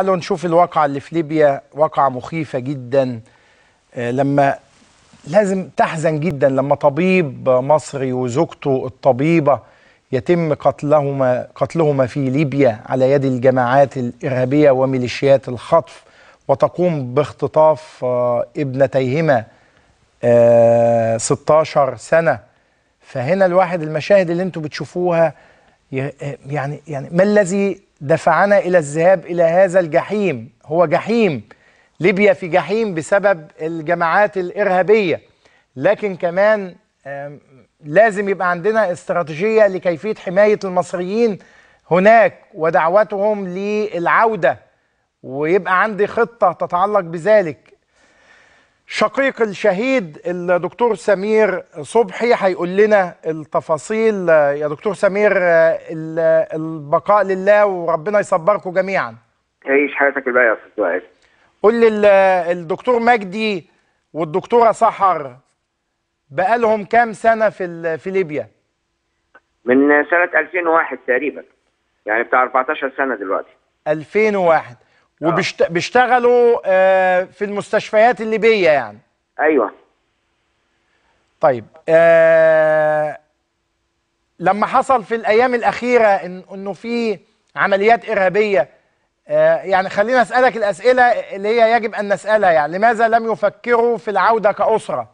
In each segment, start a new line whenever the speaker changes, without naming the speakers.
تعالوا نشوف الواقعة اللي في ليبيا واقعة مخيفة جدا آه، لما لازم تحزن جدا لما طبيب مصري وزوجته الطبيبة يتم قتلهما قتلهما في ليبيا على يد الجماعات الإرهابية وميليشيات الخطف وتقوم باختطاف آه، ابنتيهما 16 آه، سنة فهنا الواحد المشاهد اللي انتوا بتشوفوها يعني يعني ما الذي دفعنا إلى الذهاب إلى هذا الجحيم هو جحيم ليبيا في جحيم بسبب الجماعات الإرهابية لكن كمان لازم يبقى عندنا استراتيجية لكيفية حماية المصريين هناك ودعوتهم للعودة ويبقى عندي خطة تتعلق بذلك شقيق الشهيد الدكتور سمير صبحي هيقول لنا التفاصيل يا دكتور سمير البقاء لله وربنا يصبركم جميعا
عيش حياتك الباقي يا استاذ وائل
قول لي الدكتور مجدي والدكتوره سحر بقالهم كام سنه في في ليبيا
من سنه 2001 تقريبا يعني بتاع 14 سنه دلوقتي
2001 آه. وبيشتغلوا آه في المستشفيات الليبيه يعني ايوه طيب آه لما حصل في الايام الاخيره إن انه في عمليات ارهابيه آه يعني خلينا اسالك الاسئله اللي هي يجب ان نسالها يعني لماذا لم يفكروا في العوده كاسره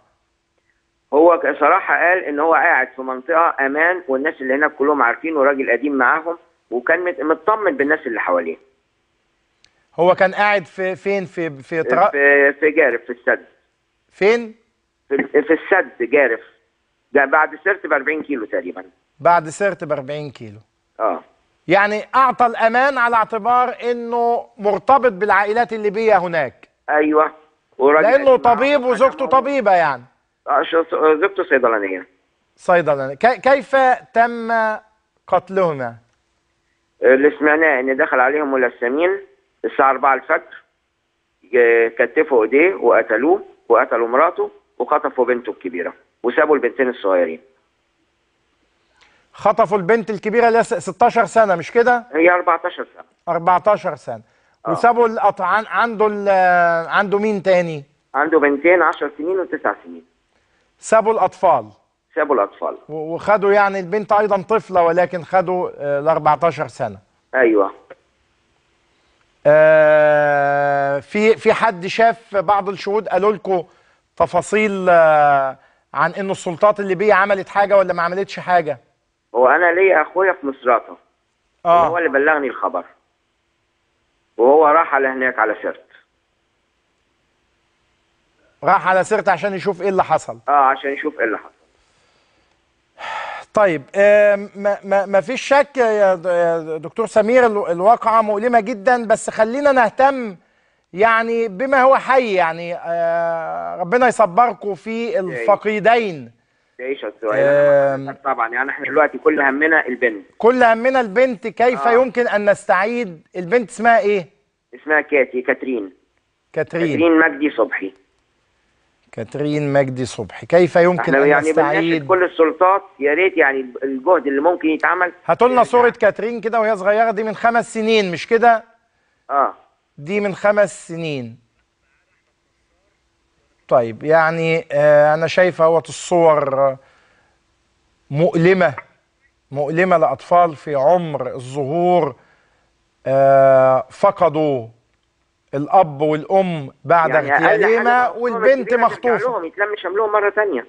هو صراحة قال إن هو قاعد في منطقة أمان والناس اللي هناك كلهم عارفينه وراجل قديم معاهم وكان مطمن بالناس اللي حواليه
هو كان قاعد في فين في في طرا...
في, في جارف في السد فين؟ في, في السد جارف ده بعد سرت ب 40 كيلو تقريبا
بعد سرت ب 40 كيلو اه يعني اعطى الامان على اعتبار انه مرتبط بالعائلات الليبيه هناك ايوه لانه طبيب وزوجته طبيبه يعني
آه، آه، زوجته صيدلانيه
صيدلانيه كيف تم قتلهما؟
آه، اللي سمعناه ان دخل عليهم ملثمين الساعه 4 الفجر كتفوا ايديه وقتلوه وقتلوا مراته وخطفوا بنته الكبيره وسابوا البنتين الصغيرين
خطفوا البنت الكبيره اللي هي 16 سنه مش كده
هي 14 سنه
14 سنه آه. وسابوا القطعان عنده عنده مين تاني
عنده بنتين 10 سنين وتسع
سنين سابوا الاطفال سابوا الاطفال وخدوا يعني البنت ايضا طفله ولكن خدوا ال آه، 14 سنه ايوه آه، في في حد شاف بعض الشهود قالوا لكم تفاصيل آه، عن انه السلطات الليبيه عملت حاجه ولا ما عملتش حاجه؟
هو انا ليا اخويا في مصراتة اه هو اللي بلغني الخبر وهو راح على هناك على سرت
راح على سرت عشان يشوف ايه اللي حصل
اه عشان يشوف ايه اللي حصل
طيب آه، ما, ما فيش شك يا دكتور سمير الواقعه مؤلمه جدا بس خلينا نهتم يعني بما هو حي يعني آه، ربنا يصبركم في الفقيدين
تعيش السؤال طبعا يعني احنا دلوقتي كل همنا البنت
كل همنا البنت كيف آه. يمكن ان نستعيد البنت اسمها ايه؟
اسمها كاتي كاترين
كاترين كاترين
مجدي صبحي
كاترين مجدي صبحي كيف يمكن ان يعني نستعيد كل السلطات يا ريت يعني الجهد اللي ممكن يتعمل هاتوا لنا يعني صوره كاترين كده وهي صغيره دي من خمس سنين مش كده اه دي من خمس سنين طيب يعني آه انا شايف اهوت الصور مؤلمه مؤلمه لاطفال في عمر الظهور آه فقدوا الاب والام بعد يعني اغتيالهما والبنت مخطوفه لهم
يتلم شملهم مره ثانيه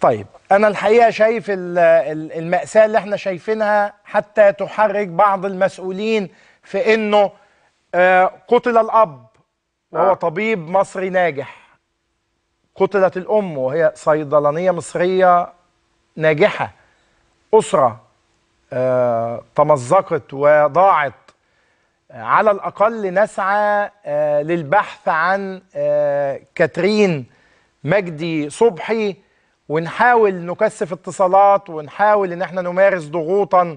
طيب انا الحقيقه شايف الماساه اللي احنا شايفينها حتى تحرك بعض المسؤولين في انه آه، قتل الاب وهو آه. طبيب مصري ناجح قتلت الام وهي صيدلانيه مصريه ناجحه اسره آه، تمزقت وضاعت آه، على الأقل نسعى آه، للبحث عن كاترين مجدي صبحي ونحاول نكثف اتصالات ونحاول ان احنا نمارس ضغوطا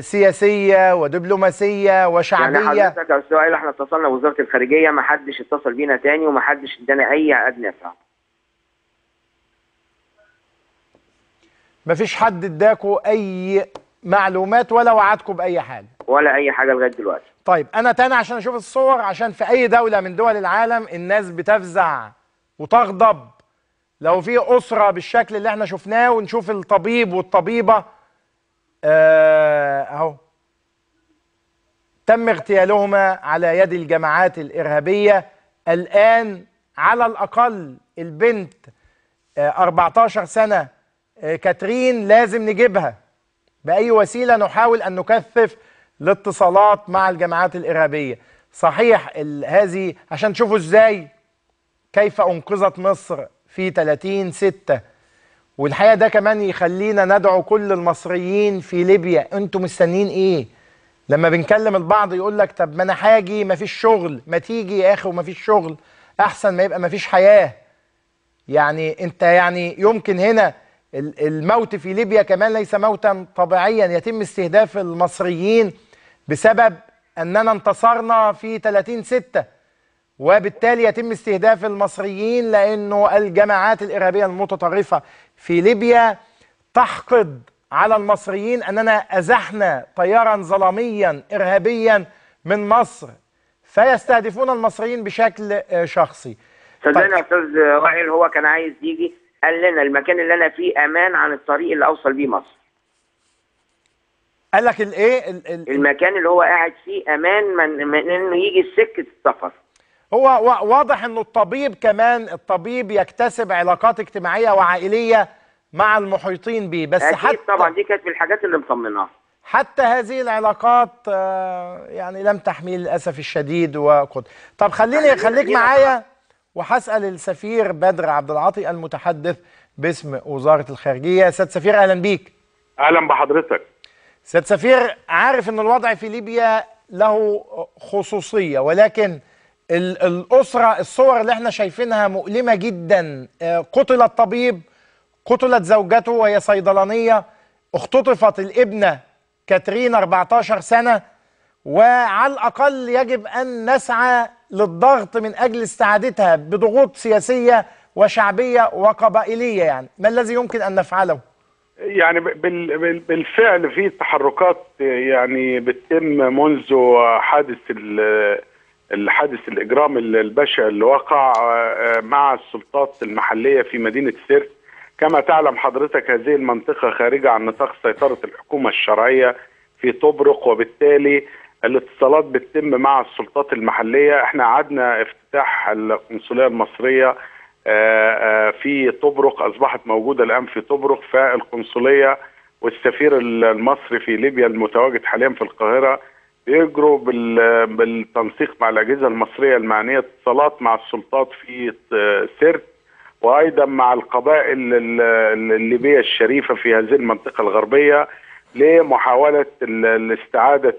سياسيه ودبلوماسيه يعني وشعبيه يعني
حضرتك يا استاذ احنا اتصلنا بوزاره الخارجيه ما حدش اتصل بينا تاني وما حدش ادانا اي ادنى
مفيش حد اداكوا اي معلومات ولا وعدكوا باي حاجه
ولا اي حاجه لغايه دلوقتي
طيب انا تاني عشان اشوف الصور عشان في اي دوله من دول العالم الناس بتفزع وتغضب لو في اسره بالشكل اللي احنا شفناه ونشوف الطبيب والطبيبه آه، اهو تم اغتيالهما على يد الجماعات الارهابيه الان على الاقل البنت 14 آه، سنه آه، كاترين لازم نجيبها باي وسيله نحاول ان نكثف الاتصالات مع الجماعات الارهابيه صحيح هذه عشان تشوفوا ازاي كيف انقذت مصر في 30 6 والحقيقه ده كمان يخلينا ندعو كل المصريين في ليبيا أنتم مستنيين ايه لما بنكلم البعض يقول لك طب ما انا هاجي فيش شغل ما تيجي يا اخي وما فيش شغل احسن ما يبقى ما فيش حياه يعني انت يعني يمكن هنا الموت في ليبيا كمان ليس موتا طبيعيا يتم استهداف المصريين بسبب أننا انتصرنا في 30 ستة وبالتالي يتم استهداف المصريين لأنه الجماعات الإرهابية المتطرفة في ليبيا تحقد على المصريين أننا أزحنا طيارا ظلاميا إرهابيا من مصر فيستهدفون المصريين بشكل آه، شخصي صدقني يا طيب.
استاذ وائل هو كان عايز يجي قال لنا المكان اللي انا فيه امان عن الطريق اللي اوصل بيه مصر
قال لك الايه المكان
اللي هو قاعد فيه امان من, من انه يجي سكه السفر
هو واضح انه الطبيب كمان الطبيب يكتسب علاقات اجتماعيه وعائليه مع المحيطين به بس أكيد حتى طبعا دي كانت من الحاجات اللي مطمناها حتى هذه العلاقات آه، يعني لم تحمل للاسف الشديد وقد طب خليني خليك معايا وهسال السفير بدر عبد العاطي المتحدث باسم وزاره الخارجيه سيد سفير اهلا بيك
اهلا بحضرتك
سيد سفير عارف ان الوضع في ليبيا له خصوصيه ولكن الاسره الصور اللي احنا شايفينها مؤلمه جدا آه، قتل الطبيب قتلت زوجته وهي صيدلانيه اختطفت الابنه كاترين 14 سنه وعلى الاقل يجب ان نسعى للضغط من أجل استعادتها بضغوط سياسية وشعبية وقبائلية يعني ما الذي يمكن أن نفعله؟
يعني بالفعل في تحركات يعني بتتم منذ حادث الحادث الاجرام البشع اللي وقع آه، آه، مع السلطات المحليه في مدينه سرت كما تعلم حضرتك هذه المنطقه خارجه عن نطاق سيطره الحكومه الشرعيه في طبرق وبالتالي الاتصالات بتتم مع السلطات المحليه احنا قعدنا افتتاح القنصليه المصريه آه، آه، في طبرق اصبحت موجوده الان في طبرق فالقنصليه والسفير المصري في ليبيا المتواجد حاليا في القاهره بيجروا بالتنسيق مع الاجهزه المصريه المعنيه اتصالات مع السلطات في سرت وايضا مع القبائل الليبيه الشريفه في هذه المنطقه الغربيه لمحاوله استعاده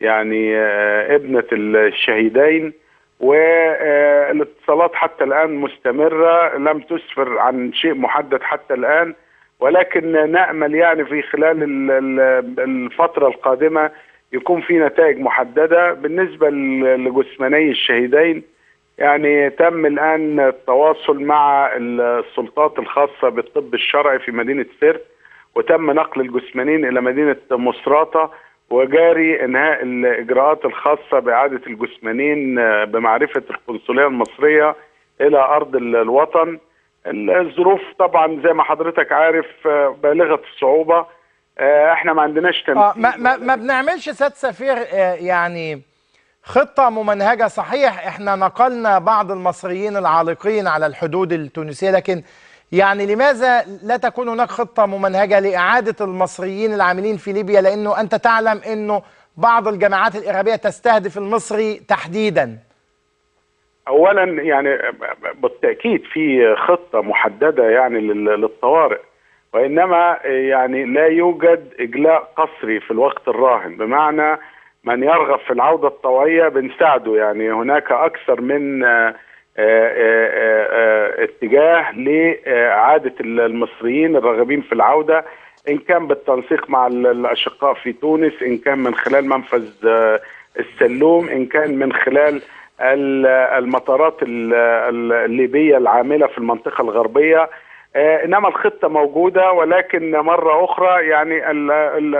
يعني آه، ابنه الشهيدين والاتصالات حتى الان مستمره لم تسفر عن شيء محدد حتى الان ولكن نامل يعني في خلال الفتره القادمه يكون في نتائج محدده بالنسبه لجثماني الشهيدين يعني تم الان التواصل مع السلطات الخاصه بالطب الشرعي في مدينه سرت وتم نقل الجثمانين الى مدينه مصراته وجاري انهاء الاجراءات الخاصه باعاده الجثمانين آه، بمعرفه القنصليه المصريه الى ارض الوطن الظروف طبعا زي ما حضرتك عارف آه، بالغه الصعوبه آه، احنا ما عندناش تمثيل ما,
ما, ما بنعملش سات سفير يعني خطه ممنهجه صحيح احنا نقلنا بعض المصريين العالقين على الحدود التونسيه لكن يعني لماذا لا تكون هناك خطة ممنهجة لإعادة المصريين العاملين في ليبيا لأنه أنت تعلم أنه بعض الجماعات الإرهابية تستهدف المصري تحديدا
أولا يعني بالتأكيد في خطة محددة يعني للطوارئ وإنما يعني لا يوجد إجلاء قسري في الوقت الراهن بمعنى من يرغب في العودة الطوعية بنساعده يعني هناك أكثر من آه، آه، آه، اتجاه لإعادة المصريين الراغبين في العودة إن كان بالتنسيق مع الأشقاء في تونس إن كان من خلال منفذ السلوم إن كان من خلال المطارات الليبية العاملة في المنطقة الغربية إنما الخطة موجودة ولكن مرة أخرى يعني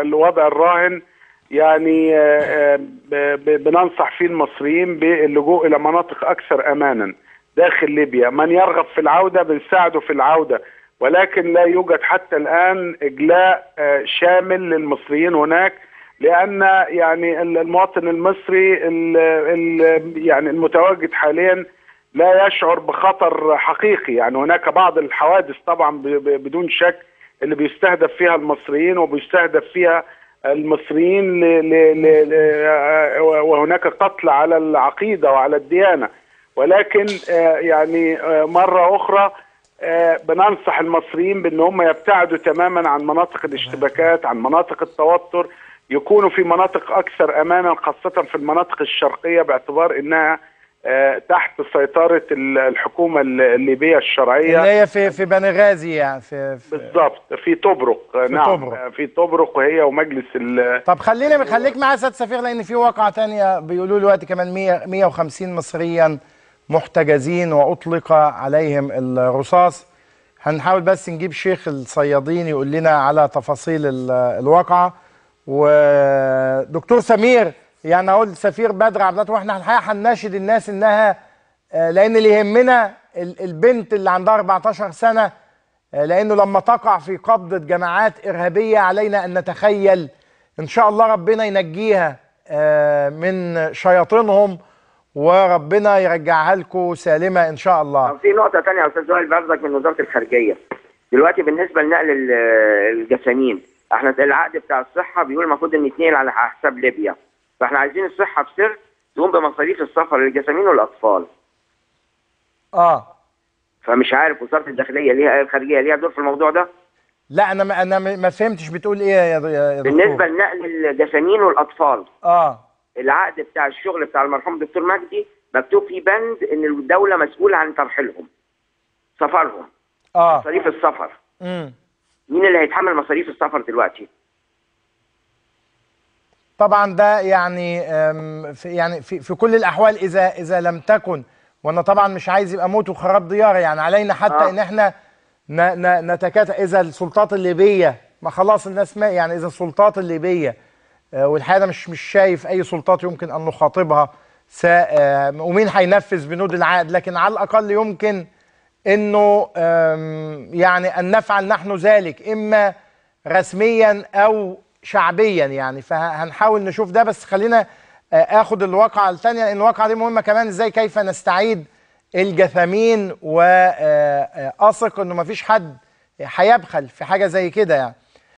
الوضع الراهن يعني آه، آه، بننصح فيه المصريين باللجوء الى مناطق اكثر امانا داخل ليبيا من يرغب في العوده بنساعده في العوده ولكن لا يوجد حتى الان اجلاء آه، شامل للمصريين هناك لان يعني المواطن المصري يعني المتواجد حاليا لا يشعر بخطر حقيقي يعني هناك بعض الحوادث طبعا بدون شك اللي بيستهدف فيها المصريين وبيستهدف فيها المصريين ل ل ل آه، وهناك قتل على العقيده وعلى الديانه ولكن آه، يعني آه، مره اخرى بننصح المصريين بان هم يبتعدوا تماما عن مناطق الاشتباكات عن مناطق التوتر يكونوا في مناطق اكثر امانا خاصه في المناطق الشرقيه باعتبار انها آه، تحت سيطره الحكومه الليبيه الشرعيه اللي
هي في في بنغازي يعني في, في بالظبط
في طبرق في نعم طبرق. آه، في طبرق وهي ومجلس ال
طب خلينا خليك معايا سياده السفير لان في واقعه ثانيه بيقولوا دلوقتي كمان 150 مصريا محتجزين واطلق عليهم الرصاص هنحاول بس نجيب شيخ الصيادين يقول لنا على تفاصيل الواقعه ودكتور سمير يعني اقول سفير بدر عبد الله واحنا الحقيقه هنناشد الناس انها آه، لان اللي يهمنا البنت اللي عندها 14 سنه آه، لانه لما تقع في قبضه جماعات ارهابيه علينا ان نتخيل ان شاء الله ربنا ينجيها آه، من شياطينهم وربنا يرجعها لكم سالمه ان شاء الله.
في نقطه ثانيه يا استاذ وائل بقصدك من وزاره الخارجيه. دلوقتي بالنسبه لنقل الجسامين احنا العقد بتاع الصحه بيقول المفروض ان يتنقل على حساب ليبيا. فاحنا عايزين الصحه بسر تقوم بمصاريف السفر للجسامين والاطفال. اه فمش عارف وزاره الداخليه ليها الخارجيه ليها دور في الموضوع ده؟
لا انا ما انا ما فهمتش بتقول ايه يا دكتور بالنسبه
لنقل الجسامين والاطفال اه العقد بتاع الشغل بتاع المرحوم دكتور مجدي مكتوب فيه بند ان الدوله مسؤوله عن ترحيلهم سفرهم اه مصاريف السفر امم مين اللي هيتحمل مصاريف السفر دلوقتي؟
طبعا ده يعني في يعني في, في كل الاحوال اذا اذا لم تكن وانا طبعا مش عايز يبقى موت وخراب ديار يعني علينا حتى آه. ان احنا نتكاتف اذا السلطات الليبيه ما خلاص الناس ما يعني اذا السلطات الليبيه آه، والحقيقه مش مش شايف اي سلطات يمكن ان نخاطبها ومين هينفذ بنود العقد لكن على الاقل يمكن انه يعني ان نفعل نحن ذلك اما رسميا او شعبيا يعني فهنحاول نشوف ده بس خلينا اخد الواقعه الثانيه لان الواقعه دي مهمه كمان ازاي كيف نستعيد الجثامين واثق انه مفيش حد هيبخل في حاجه زي كده يعني